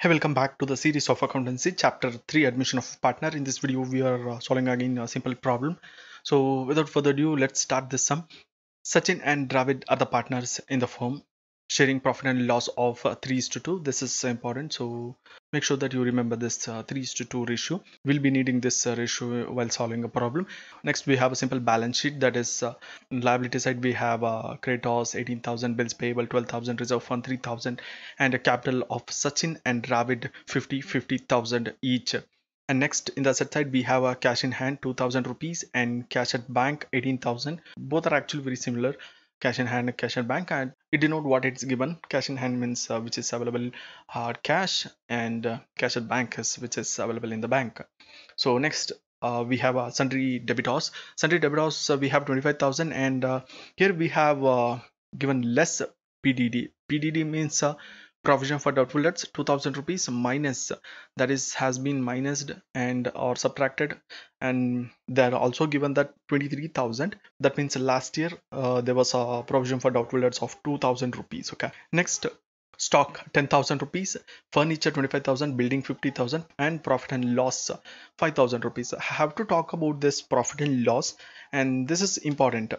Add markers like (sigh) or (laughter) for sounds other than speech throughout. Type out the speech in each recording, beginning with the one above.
Hey, welcome back to the series of accountancy chapter 3 admission of partner. In this video, we are uh, solving again a simple problem. So without further ado, let's start this sum. Sachin and Dravid are the partners in the firm sharing profit and loss of uh, 3 to 2 this is important so make sure that you remember this uh, 3 to 2 ratio we'll be needing this uh, ratio while solving a problem next we have a simple balance sheet that is uh, liability side we have uh, creditors 18000 bills payable 12000 reserve fund 3000 and a capital of sachin and ravid 50 50000 each and next in the asset side we have a uh, cash in hand 2000 rupees and cash at bank 18000 both are actually very similar cash in hand cash in bank and it denote what it's given cash in hand means uh, which is available hard uh, cash and uh, cash at bank is which is available in the bank so next we have uh, sundry debitors sundry debitors we have 25000 and here we have given less pdd pdd means uh, provision for doubtful debts 2000 rupees minus that is has been minused and or subtracted and they're also given that 23000 that means last year uh, there was a provision for doubtful debts of 2000 rupees okay next stock 10000 rupees furniture 25000 building 50000 and profit and loss 5000 rupees i have to talk about this profit and loss and this is important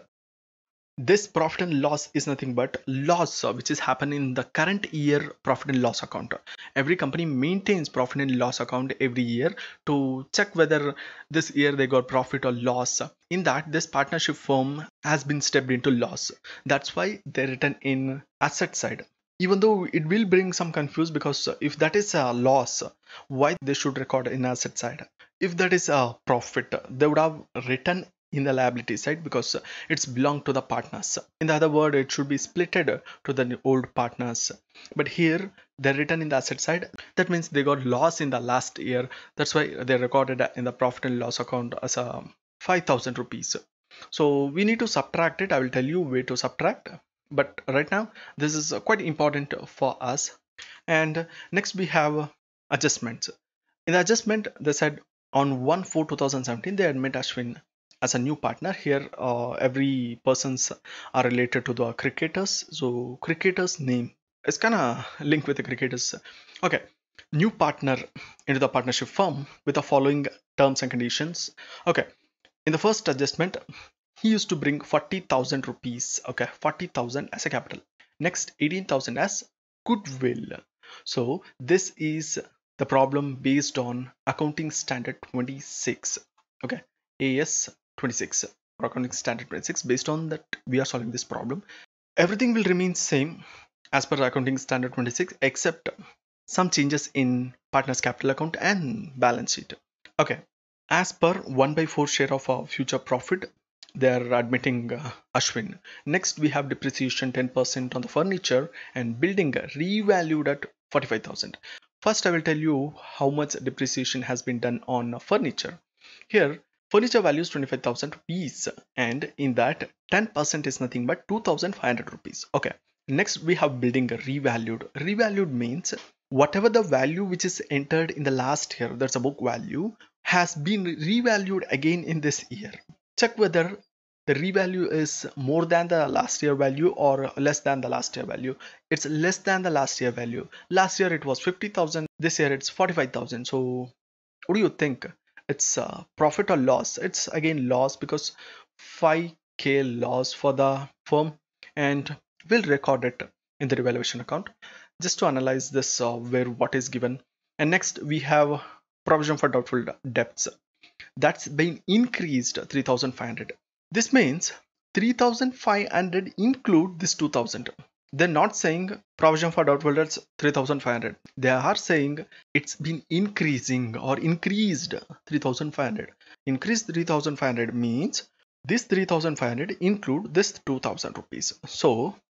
this profit and loss is nothing but loss which is happening in the current year profit and loss account every company maintains profit and loss account every year to check whether this year they got profit or loss in that this partnership firm has been stepped into loss that's why they're written in asset side even though it will bring some confuse because if that is a loss why they should record in asset side if that is a profit they would have written in the liability side because uh, it's belong to the partners in the other word it should be splitted to the old partners but here they're written in the asset side that means they got loss in the last year that's why they recorded uh, in the profit and loss account as a um, 5000 rupees so we need to subtract it i will tell you way to subtract but right now this is uh, quite important for us and next we have adjustments in the adjustment they said on 1 4 2017 they admit ashwin as a new partner here uh, every persons are related to the cricketers so cricketers name is kind of linked with the cricketers okay new partner into the partnership firm with the following terms and conditions okay in the first adjustment he used to bring 40000 rupees okay 40000 as a capital next 18000 as goodwill so this is the problem based on accounting standard 26 okay AS 26 or accounting standard 26 based on that we are solving this problem everything will remain same as per accounting standard 26 except some changes in partners capital account and balance sheet okay as per 1 by 4 share of our uh, future profit they are admitting uh, Ashwin. Next, we have depreciation 10% on the furniture and building revalued at 45,000. First, I will tell you how much depreciation has been done on furniture. Here, furniture value is 25,000 rupees and in that 10% is nothing but 2,500 rupees. Okay. Next we have building revalued. Revalued means whatever the value which is entered in the last year, that's a book value, has been revalued again in this year. Check whether the revalue is more than the last year value or less than the last year value it's less than the last year value last year it was 50000 this year it's 45000 so what do you think it's a uh, profit or loss it's again loss because 5k loss for the firm and we'll record it in the revaluation account just to analyze this uh, where what is given and next we have provision for doubtful debts that's been increased 3500 this means 3500 include this 2000 they're not saying provision for doubtful debts 3500 they are saying it's been increasing or increased 3500 increased 3500 means this 3500 include this 2000 rupees so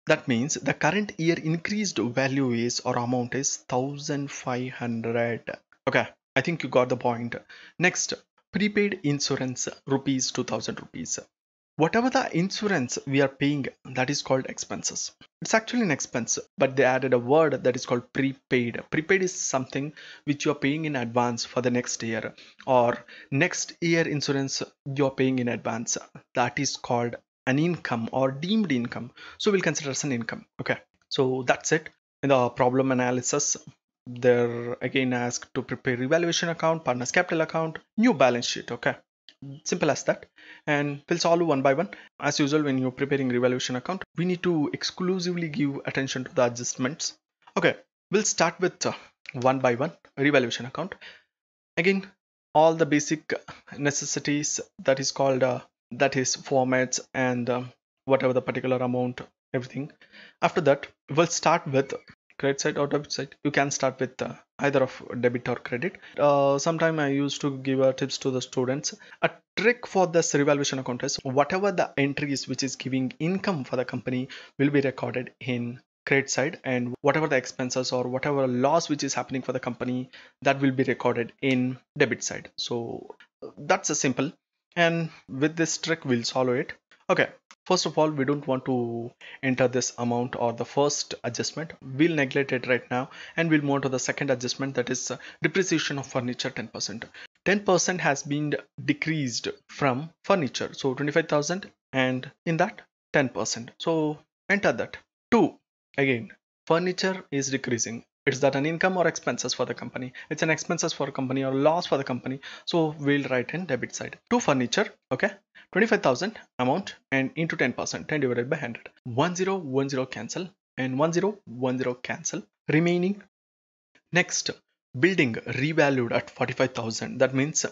that means the current year increased value is or amount is 1500 okay i think you got the point next prepaid insurance rupees 2000 rupees Whatever the insurance we are paying, that is called expenses. It's actually an expense, but they added a word that is called prepaid. Prepaid is something which you are paying in advance for the next year, or next year insurance you are paying in advance. That is called an income or deemed income. So we'll consider as an income. Okay, so that's it. In the problem analysis, they're again asked to prepare revaluation account, partners capital account, new balance sheet. Okay simple as that and we'll solve one by one as usual when you're preparing revaluation account we need to exclusively give attention to the adjustments okay we'll start with uh, one by one revaluation account again all the basic necessities that is called uh, that is formats and um, whatever the particular amount everything after that we'll start with credit side or debit side you can start with uh, either of debit or credit uh, sometime i used to give uh, tips to the students a trick for this revaluation account is whatever the entries which is giving income for the company will be recorded in credit side and whatever the expenses or whatever loss which is happening for the company that will be recorded in debit side so uh, that's a simple and with this trick we'll solve it okay first of all we don't want to enter this amount or the first adjustment we'll neglect it right now and we'll move on to the second adjustment that is uh, depreciation of furniture 10 percent 10 percent has been decreased from furniture so 25,000 and in that 10 percent so enter that two again furniture is decreasing is that an income or expenses for the company it's an expenses for a company or loss for the company so we'll write in debit side to furniture okay 25000 amount and into 10% 10 divided by 100 1010 cancel and 1010 cancel remaining next building revalued at 45000 that means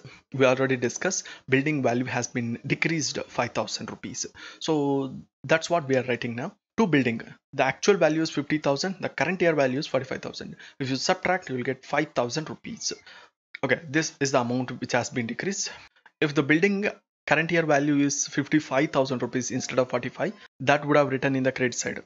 we already discussed building value has been decreased 5000 rupees so that's what we are writing now to building the actual value is 50000 the current year value is 45000 if you subtract you will get 5000 rupees okay this is the amount which has been decreased if the building current year value is 55,000 rupees instead of 45 that would have written in the credit side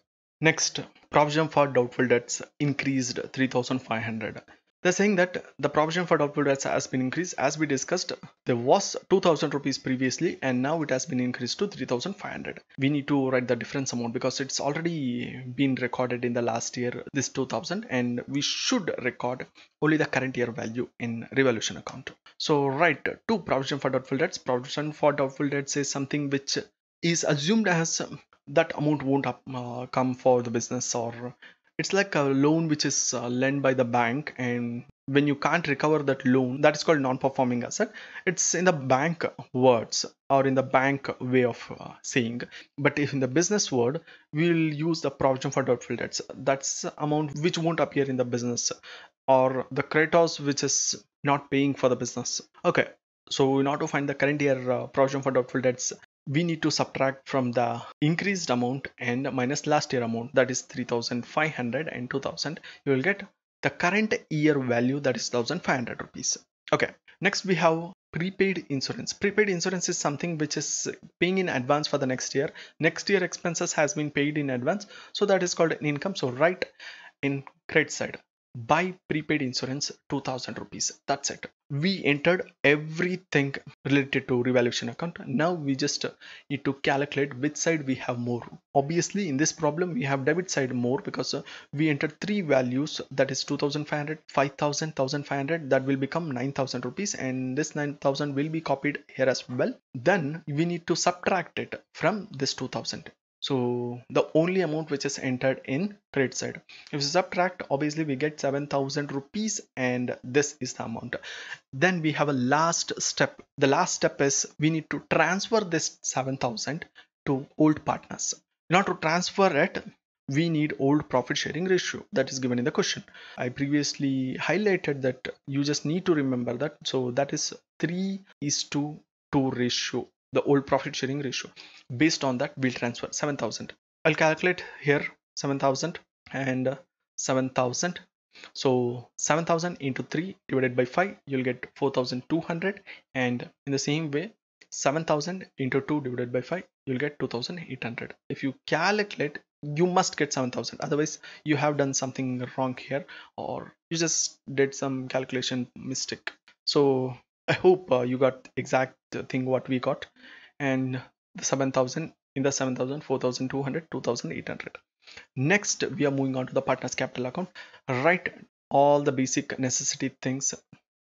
next provision for doubtful debts increased 3500 they're saying that the provision for doubtful debts has been increased as we discussed there was 2000 rupees previously and now it has been increased to 3500. We need to write the difference amount because it's already been recorded in the last year this 2000 and we should record only the current year value in revaluation account. So write to provision for doubtful debts. Provision for doubtful debts is something which is assumed as that amount won't up, uh, come for the business or it's like a loan which is uh, lent by the bank and when you can't recover that loan that is called non-performing asset it's in the bank words or in the bank way of uh, saying but if in the business word we'll use the provision for doubtful debts that's amount which won't appear in the business or the creditors which is not paying for the business okay so in order to find the current year uh, provision for doubtful debts we need to subtract from the increased amount and minus last year amount that is 3500 and 2000 you will get the current year value that is 1500 rupees okay next we have prepaid insurance prepaid insurance is something which is paying in advance for the next year next year expenses has been paid in advance so that is called an income so right in credit side buy prepaid insurance 2000 rupees that's it we entered everything related to revaluation account now we just uh, need to calculate which side we have more obviously in this problem we have debit side more because uh, we entered three values that is 2500 5000 1500 that will become 9000 rupees and this 9000 will be copied here as well then we need to subtract it from this 2000 so the only amount which is entered in credit side if we subtract obviously we get 7000 rupees and this is the amount then we have a last step the last step is we need to transfer this 7000 to old partners in order to transfer it we need old profit sharing ratio that is given in the question i previously highlighted that you just need to remember that so that is 3 is to 2 ratio the old profit sharing ratio based on that we'll transfer 7000 i'll calculate here 7000 and uh, 7000 so 7000 into 3 divided by 5 you'll get 4200 and in the same way 7000 into 2 divided by 5 you'll get 2800 if you calculate you must get 7000 otherwise you have done something wrong here or you just did some calculation mistake so I hope uh, you got exact thing what we got and the 7000 in the 7000 4200 2800 next we are moving on to the partners capital account write all the basic necessity things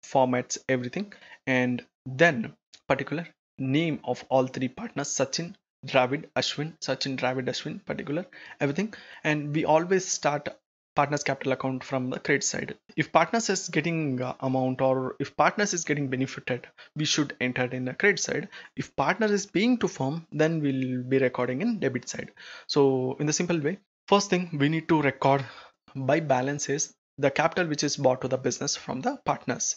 formats everything and then particular name of all three partners sachin dravid ashwin sachin dravid ashwin particular everything and we always start partners capital account from the credit side if partners is getting uh, amount or if partners is getting benefited we should enter in the credit side if partner is paying to firm then we'll be recording in debit side so in the simple way first thing we need to record by balances the capital which is bought to the business from the partners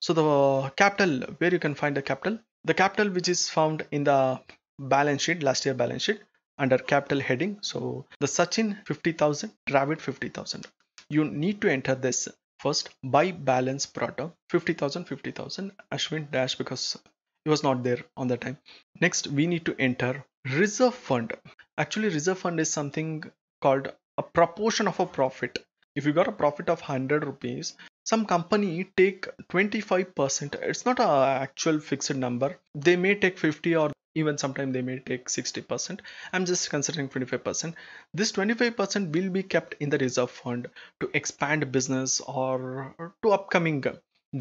so the capital where you can find the capital the capital which is found in the balance sheet last year balance sheet under capital heading. So the Sachin 50,000, Dravid 50,000. You need to enter this first buy balance product 50,000, 50,000 Ashwin dash because it was not there on the time. Next, we need to enter reserve fund. Actually, reserve fund is something called a proportion of a profit. If you got a profit of 100 rupees, some company take 25%. It's not a actual fixed number. They may take 50 or even sometimes they may take 60% i'm just considering 25% this 25% will be kept in the reserve fund to expand business or to upcoming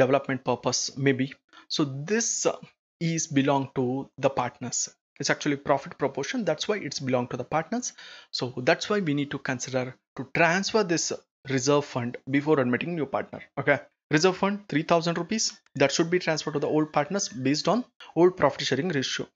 development purpose maybe so this uh, is belong to the partners it's actually profit proportion that's why it's belong to the partners so that's why we need to consider to transfer this reserve fund before admitting new partner okay Reserve fund 3000 rupees that should be transferred to the old partners based on old profit sharing ratio.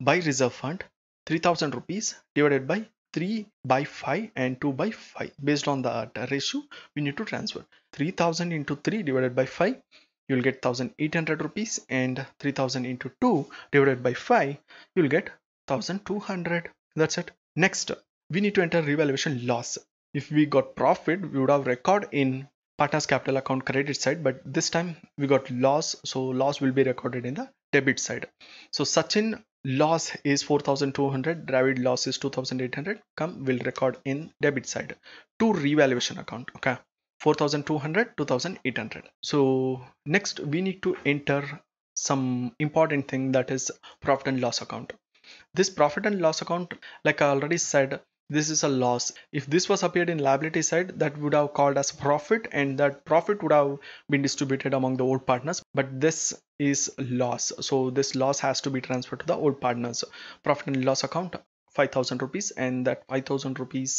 By reserve fund 3000 rupees divided by 3 by 5 and 2 by 5 based on the uh, ratio we need to transfer 3000 into 3 divided by 5 you'll get 1800 rupees and 3000 into 2 divided by 5 you'll get 1200 that's it next we need to enter revaluation loss if we got profit we would have record in Partner's capital account credit side, but this time we got loss. So loss will be recorded in the debit side. So Sachin loss is 4200, Dravid loss is 2800. Come, will record in debit side to revaluation account. Okay. 4200, 2800. So next we need to enter some important thing that is profit and loss account. This profit and loss account, like I already said, this is a loss if this was appeared in liability side that would have called as profit and that profit would have been distributed among the old partners but this is loss so this loss has to be transferred to the old partners profit and loss account 5000 rupees and that 5000 rupees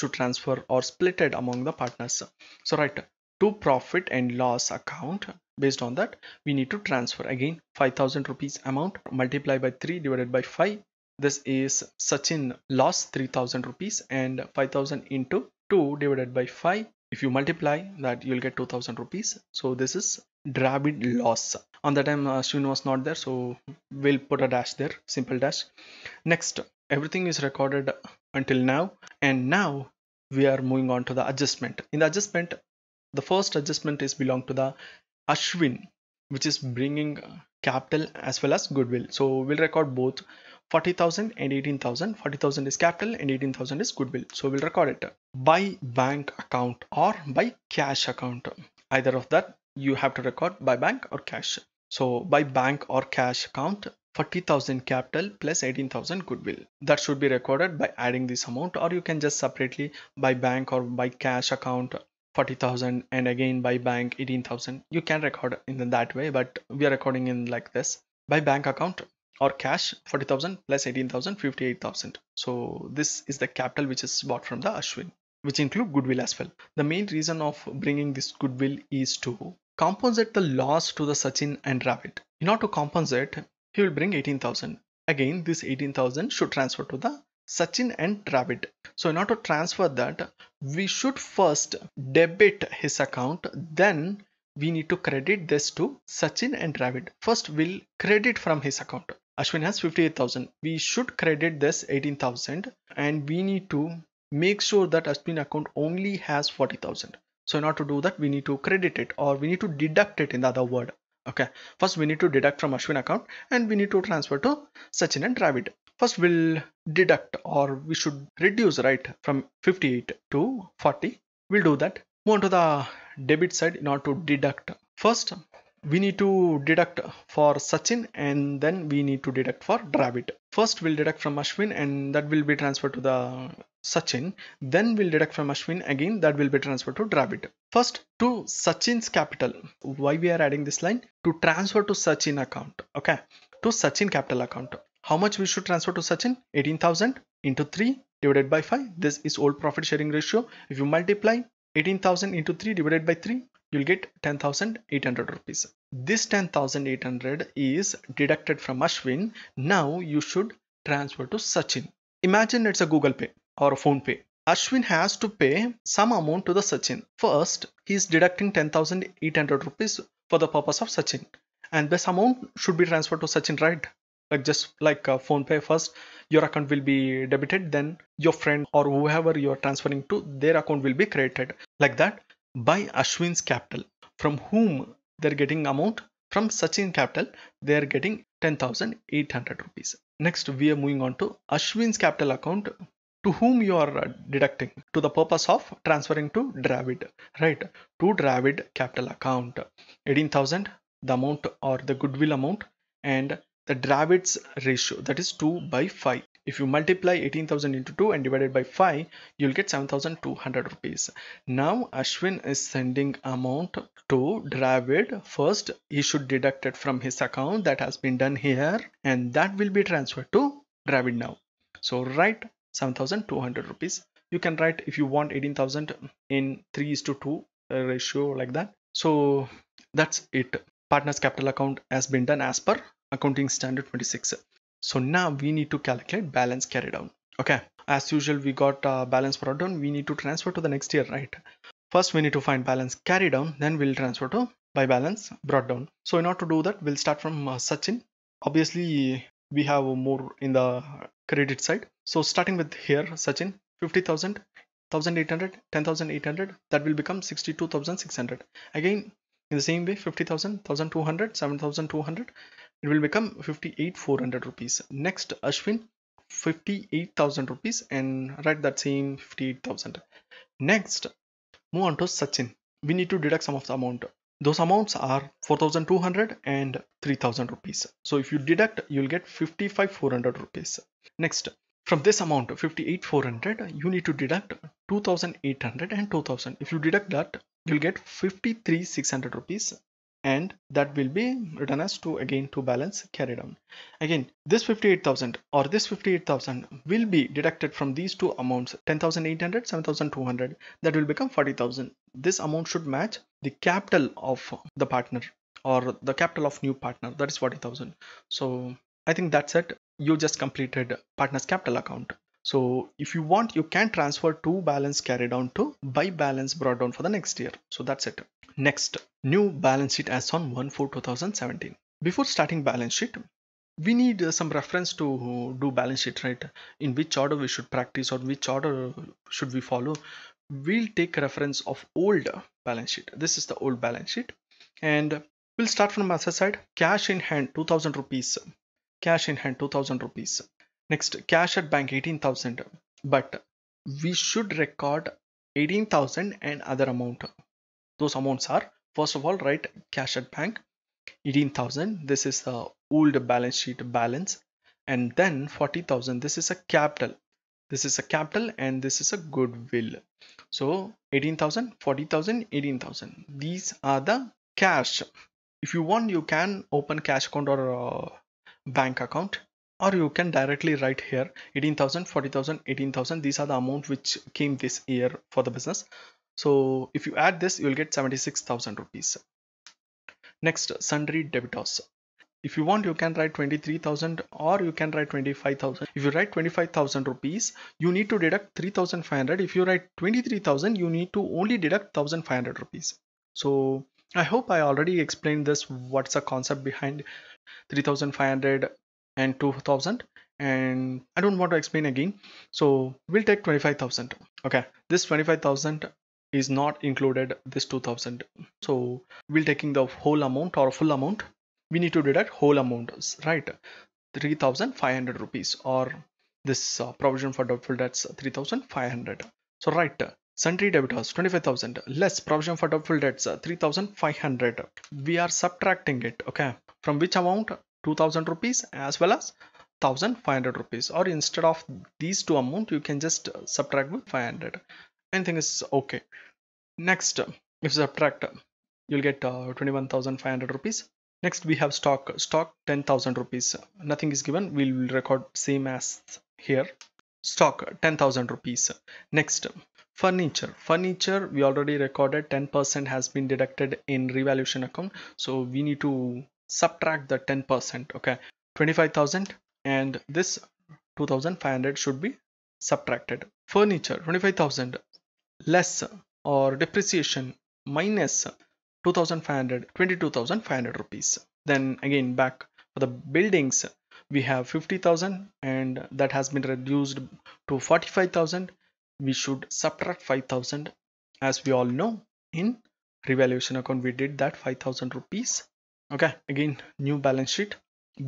should transfer or splitted among the partners so right to profit and loss account based on that we need to transfer again 5000 rupees amount multiplied by 3 divided by 5 this is Sachin lost 3000 rupees and 5000 into 2 divided by 5 if you multiply that you'll get 2000 rupees so this is Dravid loss on the time Ashwin uh, was not there so we'll put a dash there simple dash next everything is recorded until now and now we are moving on to the adjustment in the adjustment the first adjustment is belong to the Ashwin which is bringing capital as well as goodwill so we'll record both 40,000 and 18,000. 40,000 is capital and 18,000 is goodwill. So we'll record it by bank account or by cash account. Either of that you have to record by bank or cash. So by bank or cash account 40,000 capital plus 18,000 goodwill. That should be recorded by adding this amount or you can just separately by bank or by cash account 40,000 and again by bank 18,000. You can record in that way but we are recording in like this. By bank account or cash 40,000 plus 18,000 58,000 so this is the capital which is bought from the Ashwin which include goodwill as well the main reason of bringing this goodwill is to compensate the loss to the Sachin and Dravid in order to compensate he will bring 18,000 again this 18,000 should transfer to the Sachin and Dravid so in order to transfer that we should first debit his account then we need to credit this to Sachin and Dravid. First, we'll credit from his account. Ashwin has 58,000. We should credit this 18,000 and we need to make sure that Ashwin account only has 40,000. So in order to do that, we need to credit it or we need to deduct it in the other word. Okay, first we need to deduct from Ashwin account and we need to transfer to Sachin and Dravid. First we'll deduct or we should reduce right from 58 to 40. We'll do that. Move on to the debit side in order to deduct. First we need to deduct for Sachin and then we need to deduct for Dravid. First we'll deduct from Ashwin and that will be transferred to the Sachin. Then we'll deduct from Ashwin again that will be transferred to Dravid. First to Sachin's capital. Why we are adding this line? To transfer to Sachin account. Okay. To Sachin capital account. How much we should transfer to Sachin? 18,000 into 3 divided by 5. This is old profit sharing ratio. If you multiply 18,000 into 3 divided by 3 you'll get 10,800 rupees. This 10,800 is deducted from Ashwin. Now you should transfer to Sachin. Imagine it's a Google Pay or a Phone Pay. Ashwin has to pay some amount to the Sachin. First, he is deducting 10,800 rupees for the purpose of Sachin. And this amount should be transferred to Sachin, right? like just like uh, phone pay first your account will be debited then your friend or whoever you are transferring to their account will be created like that by ashwin's capital from whom they're getting amount from sachin capital they're getting 10800 rupees next we are moving on to ashwin's capital account to whom you are uh, deducting to the purpose of transferring to dravid right to dravid capital account 18000 the amount or the goodwill amount and the Dravid's ratio that is 2 by 5 if you multiply 18,000 into 2 and divided by 5 you'll get 7,200 rupees now Ashwin is sending amount to Dravid first he should deduct it from his account that has been done here and that will be transferred to Dravid now so write 7,200 rupees you can write if you want 18,000 in 3 is to 2 ratio like that so that's it partners capital account has been done as per accounting standard 26 so now we need to calculate balance carried out okay as usual we got uh, balance brought down we need to transfer to the next year right first we need to find balance carried down then we'll transfer to by balance brought down so in order to do that we'll start from uh, Sachin obviously we have more in the credit side so starting with here Sachin 50,000 1800 10800 that will become 62600 again in the same way 50000 1200 7200 it will become 58400 rupees next ashwin 58000 rupees and write that same 58000 next move on to sachin we need to deduct some of the amount those amounts are 4200 and 3000 rupees so if you deduct you'll get 55400 rupees next from this amount 58400 you need to deduct 2800 and 2000 if you deduct that you'll get 53600 rupees and that will be written as to again to balance carry down again this 58000 or this 58000 will be deducted from these two amounts 10800 7200 that will become 40000 this amount should match the capital of the partner or the capital of new partner that is 40000 so i think that's it you just completed partner's capital account so if you want you can transfer to balance carry down to buy balance brought down for the next year so that's it Next, new balance sheet as on 1-4-2017. Before starting balance sheet, we need uh, some reference to do balance sheet, right? In which order we should practice or which order should we follow. We'll take reference of old balance sheet. This is the old balance sheet. And we'll start from asset side. Cash in hand, 2000 rupees. Cash in hand, 2000 rupees. Next, cash at bank, 18,000. But we should record 18,000 and other amount those amounts are first of all, write cash at bank 18,000. This is the old balance sheet balance, and then 40,000. This is a capital. This is a capital and this is a goodwill. So 18,000, 40,000, 18,000. These are the cash. If you want, you can open cash account or uh, bank account or you can directly write here 18,000, 40,000, 18,000. These are the amount which came this year for the business. So if you add this, you will get 76,000 rupees. Next, sundry debitors. If you want, you can write 23,000 or you can write 25,000. If you write 25,000 rupees, you need to deduct 3,500. If you write 23,000, you need to only deduct 1,500 rupees. So I hope I already explained this, what's the concept behind 3,500 and 2,000 and I don't want to explain again. So we'll take 25,000. Okay, this 25,000 is not included this 2000 so we'll taking the whole amount or full amount we need to deduct whole amount right 3500 rupees or this uh, provision for doubtful debts 3500 so right sundry debitors 25000 less provision for doubtful debts 3500 we are subtracting it okay from which amount 2000 rupees as well as 1500 rupees or instead of these two amount you can just uh, subtract with 500 anything is okay next if subtract you'll get uh, 21500 rupees next we have stock stock 10000 rupees nothing is given we'll record same as here stock 10000 rupees next furniture furniture we already recorded 10% has been deducted in revaluation account so we need to subtract the 10% okay 25000 and this 2500 should be subtracted furniture 25000 less or depreciation minus 2500 22500 rupees then again back for the buildings we have 50000 and that has been reduced to 45000 we should subtract 5000 as we all know in revaluation account we did that 5000 rupees okay again new balance sheet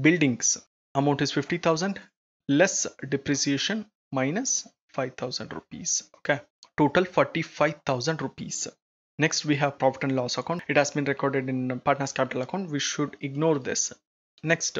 buildings amount is 50000 less depreciation minus 5000 rupees okay total 45000 rupees next we have profit and loss account it has been recorded in partners capital account we should ignore this next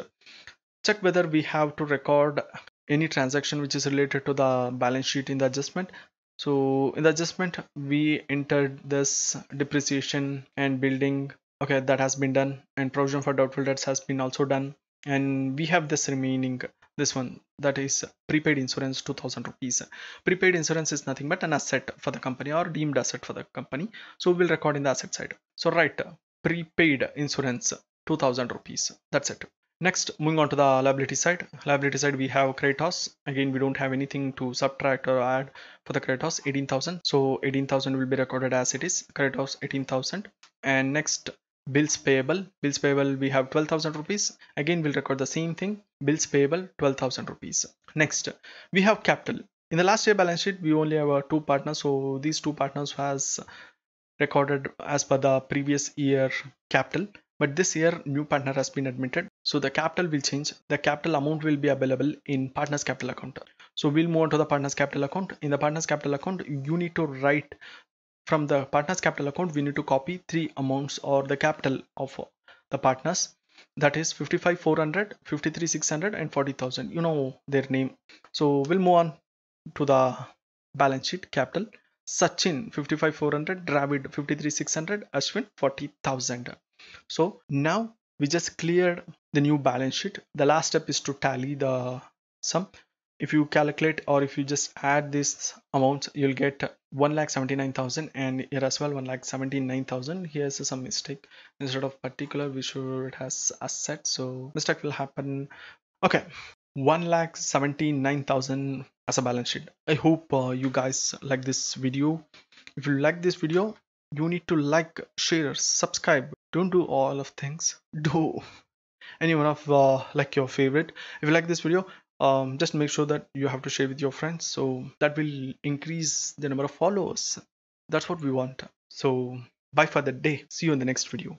check whether we have to record any transaction which is related to the balance sheet in the adjustment so in the adjustment we entered this depreciation and building okay that has been done and provision for doubtful debts has been also done and we have this remaining this one that is prepaid insurance 2000 rupees prepaid insurance is nothing but an asset for the company or deemed asset for the company so we'll record in the asset side so write prepaid insurance 2000 rupees that's it next moving on to the liability side liability side we have creditors again we don't have anything to subtract or add for the creditors 18000 so 18000 will be recorded as it is creditors 18000 and next bills payable bills payable we have 12000 rupees again we'll record the same thing bills payable 12000 rupees next we have capital in the last year balance sheet we only have uh, two partners so these two partners has recorded as per the previous year capital but this year new partner has been admitted so the capital will change the capital amount will be available in partners capital account so we'll move on to the partners capital account in the partners capital account you need to write from the partners capital account we need to copy three amounts or the capital of the partners that is 55 400 53 600 and 40000 you know their name so we'll move on to the balance sheet capital sachin 55 400 dravid 53 600 ashwin 40000 so now we just cleared the new balance sheet the last step is to tally the sum if you calculate or if you just add these amounts you'll get 1,79,000 and here as well 1,79,000 here's some mistake instead of particular we should has asset so mistake will happen okay 1,79,000 as a balance sheet i hope uh, you guys like this video if you like this video you need to like share subscribe don't do all of things do (laughs) any one of uh, like your favorite if you like this video um, just make sure that you have to share with your friends so that will increase the number of followers that's what we want so bye for the day see you in the next video